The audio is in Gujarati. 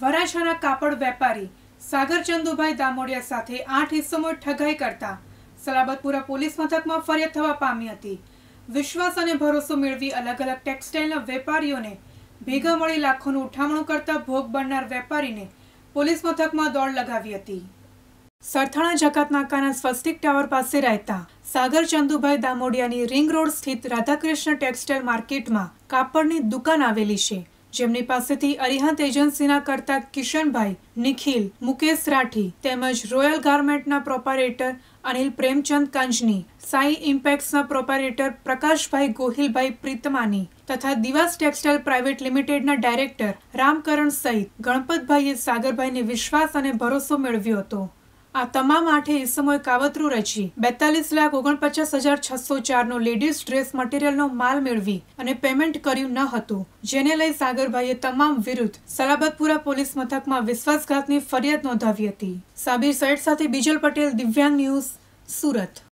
વરાછાના કાપડ વેપારી સાગરચંદુભાઈ દામોડિયા સાથે આઠ હિસ્સોમાં ઠગાઈ કરતા સલાબતપુરા પોલીસ મથકમાં ફરિયાદ થવા પામી હતી વિશ્વાસ અને ભરોસો મેળવી અલગ અલગ ટેક્સટાઇલના વેપારીઓને ભેગા મળી લાખોનું ઉઠામણું કરતા ભોગ બનનાર વેપારીને પોલીસ મથકમાં દોડ લગાવી હતી સરથાણા જકાત નાકાના સ્વસ્તિક ટાવર પાસે રહેતા સાગર ચંદુભાઈ દામોડિયાની રિંગ રોડ સ્થિત રાધાકૃષ્ણ ટેક્સટાઇલ માર્કેટમાં કાપડની દુકાન આવેલી છે જેમની પાસેથી અરિહંત એજન્સીના કરતા કિશનભાઈ નિખિલ મુકેશ રાઠી તેમજ રોયલ ગાર્મેન્ટના પ્રોપરેટર અનિલ પ્રેમચંદ કંજની સાઈ ઇમ્પેક્ટ્સના પ્રોપરેટર પ્રકાશભાઈ ગોહિલભાઈ પ્રીતમાની તથા દિવાસ ટેક્સટાઇલ પ્રાઇવેટ લિમિટેડના ડાયરેક્ટર રામકરણ સહિત ગણપતભાઈએ સાગરભાઈને વિશ્વાસ અને ભરોસો મેળવ્યો હતો આ તમામ આઠે ઇસમોએ કાવતરું રચી બેતાલીસ લાખ ઓગણપચાસ હજાર છસો ચારનો લેડીઝ ડ્રેસ મટીરીયલનો માલ મેળવી અને પેમેન્ટ કર્યું ન હતું જેને લઈ સાગરભાઈએ તમામ વિરુદ્ધ સલાબતપુરા પોલીસ મથકમાં વિશ્વાસઘાતની ફરિયાદ નોંધાવી હતી સાબિર સૈયદ સાથે બીજલ પટેલ દિવ્યાંગ ન્યૂઝ સુરત